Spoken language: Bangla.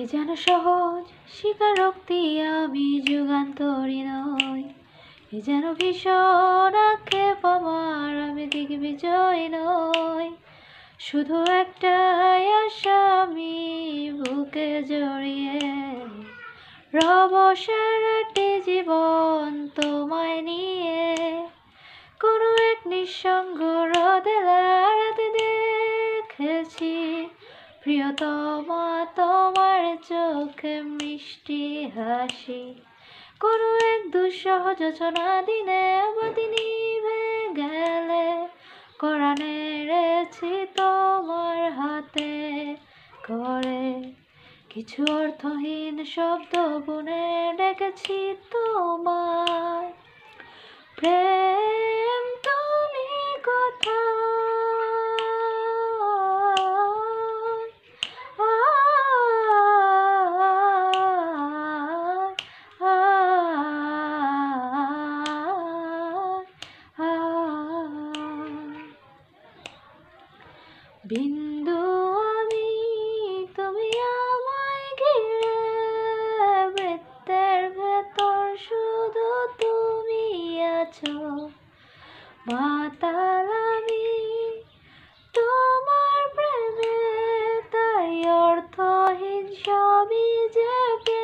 এ যেন সহজ স্বীকারোক্তি আমি যুগান্তরী নই এ যেন ভীষণ আক্ষেপ আমার আমি দিগ্বিজয় নই শুধু একটাই আশা আমি বুকে জড়িয়ে রব সারাটি জীবন তোমায় নিয়ে কোনো এক নিঃসঙ্গ রদেলার দেখেছি প্রিয়তমা তোমার চোখে মিষ্টি হাসি কোনো এক দুঃসহ যোচনা দিনে অবদিনি গেলে কোরআনে রেছি তোমার হাতে করে কিছু অর্থহীন শব্দ বুনে ডেকেছি তোমার বিন্দু আমি তুমি আমায় ঘিরে বৃত্তের ভেতর শুধু তুমি আছো পাতাল আমি তোমার প্রেমে তাই অর্থহীন সবই যে